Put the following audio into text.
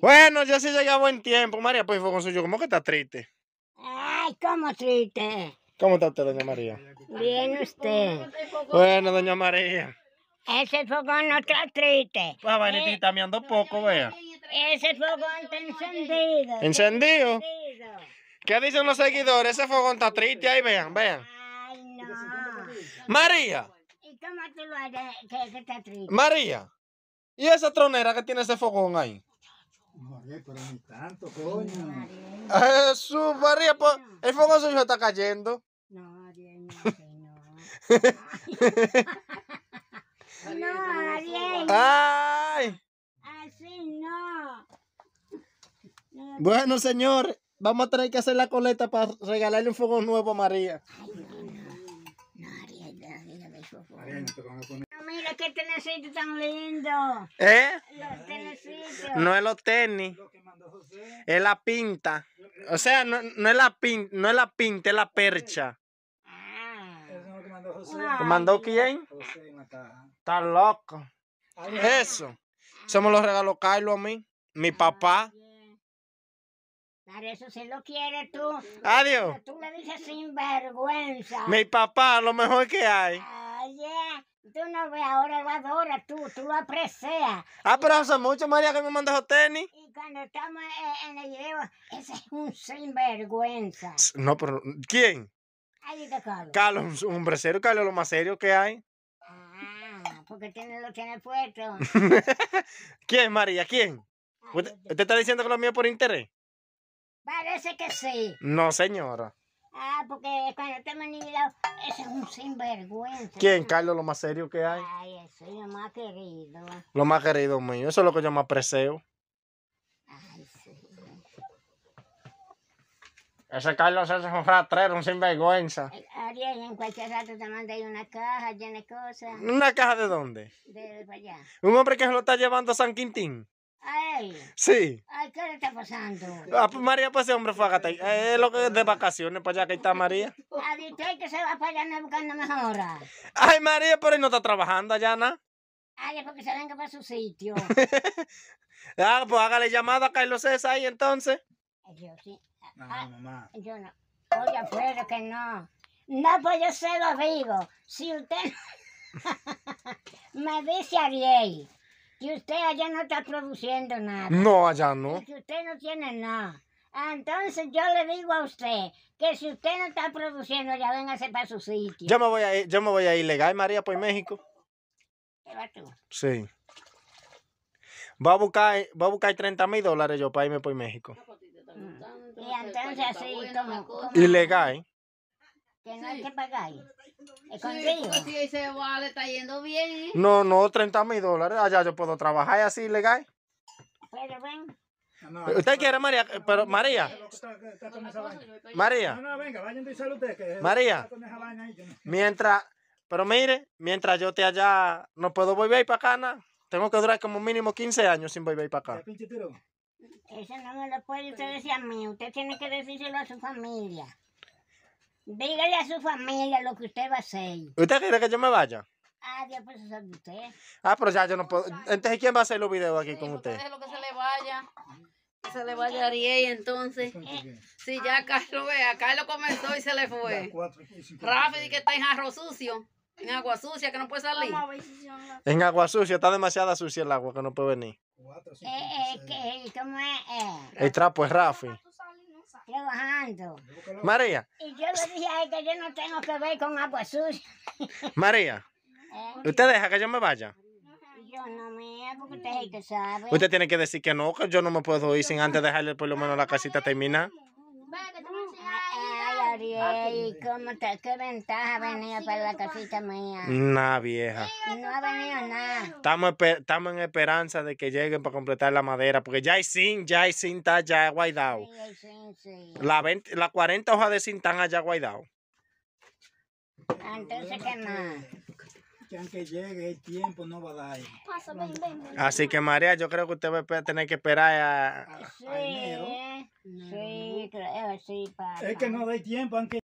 Bueno, ya se llega a buen tiempo. María pues el con suyo. ¿Cómo que está triste? Ay, ¿cómo triste? ¿Cómo está usted, doña María? Bien, usted. Bueno, doña María. Ese fogón no está triste. Pues, ah, vanitita, eh, me ando poco, vea. Ese fogón está encendido. ¿Encendido? ¿Qué dicen los seguidores? Ese fogón está triste ahí, vean, vean. Ay, no. María. ¿Y cómo tú lo haces que está triste? María. ¿Y esa tronera que tiene ese fogón ahí? María, pero ni tanto, coño. Jesús, María, pues, el fuego suyo está cayendo. No, Ariel, no, no. no, Ariel. ¡Ay! Así no. Bueno, señor, vamos a tener que hacer la coleta para regalarle un fuego nuevo a María. Ay, no, no. No, Ariel, no, no, mira qué tenisito tan lindo. ¿Eh? Los No es los tenis. Es la pinta. O sea, no, es la pin, no es la pinta, es la percha. Eso ah. es lo que mandó José. mandó quién? José Está loco. Eso. Eso me lo regaló Carlos a mí. Mi ah, papá. Para eso se lo quiere tú. Adiós. Tú me dices sin vergüenza? Mi papá, lo mejor que hay. Ah, Tú no ves ahora lo adoras, tú, tú lo aprecias. Ah, pero mucho, María, que me mandas los tenis. Y cuando estamos en el video, ese es un sinvergüenza. No, pero ¿quién? Ahí está Carlos. Carlos, un hombre serio, Carlos, lo más serio que hay. Ah, porque tiene, lo tiene puesto. ¿Quién, María? ¿Quién? ¿Usted, está diciendo que lo mío por interés? Parece que sí. No, señora. Ah, porque cuando está manipulado, ese es un sinvergüenza. ¿Quién, Carlos, lo más serio que hay? Ay, eso es lo más querido. Lo más querido mío, eso es lo que yo más preseo. Ay, sí. Ese Carlos es un fratrero, un sinvergüenza. Eh, Ariel, en cualquier rato te manda ahí una caja llena de cosas. ¿Una caja de dónde? De, de allá. Un hombre que se lo está llevando a San Quintín. Sí. Ay, ¿qué le está pasando? Ah, pues María pues ese hombre fue a eh, Es lo que es de vacaciones para allá que está María. A usted que se va para allá no buscando mejoras? Ay, María, pero él no está trabajando allá, ¿no? Ay, es porque se venga para su sitio. ah, pues hágale llamada a Carlos César ahí entonces. Yo sí. No, ah, mamá. Yo no. Oye, pero que no. No, pues yo se lo digo. Si usted me dice a Ariel si usted allá no está produciendo nada. No, allá no. si usted no tiene nada. Ah, entonces yo le digo a usted que si usted no está produciendo, ya véngase para su sitio. Yo me voy a ir, yo me voy a ir legal, María, por México. Sí. Va a buscar, 30 mil dólares yo para irme por México. Mm. Y entonces así, como... Ilegal. Que no hay que pagar yendo bien. No, no, 30 mil dólares. Allá yo puedo trabajar así legal. usted quiere, María, pero María. María. María. Mientras, pero mire, mientras yo te allá, no puedo volver para acá, Tengo que durar como mínimo 15 años sin volver para acá. Eso no me lo puede usted decir a mí. Usted tiene que decírselo a su familia. Dígale a su familia lo que usted va a hacer. ¿Usted quiere que yo me vaya? Ah, Dios, pues eso usted. Ah, pero ya yo no puedo. Entonces, ¿quién va a hacer los videos aquí con usted? lo que se le vaya. Que ah, se le vaya a Ariel, entonces. Eh, sí, ya ah, Carlos vea, Carlos comenzó y se le fue. Rafi que está en jarro sucio. En agua sucia, que no puede salir. En agua sucia, está demasiada sucia el agua que no puede venir. Eh, eh, ¿cómo es? El trapo es Rafi. María. Y yo le que yo no tengo que ver con agua María. ¿Eh? ¿Usted deja que yo me vaya? Yo no me usted que Usted tiene que decir que no, que yo no me puedo ir sin antes dejarle por lo menos la casita terminada. Ah, ¿y qué ventaja ha ah, venido para la casita mía? Nada, vieja. No ha venido nada. Estamos, en esperanza de que lleguen para completar la madera, porque ya hay cinta, ya hay sin está ya guaidado. Sí, sí, sí. La, 40 hojas de cinta están allá guaidado. Ah, entonces, ¿qué más? aunque llegue el tiempo no va a dar. Así que María, yo creo que usted va a tener que esperar a, sí, Sí, sí, Es que no da tiempo aunque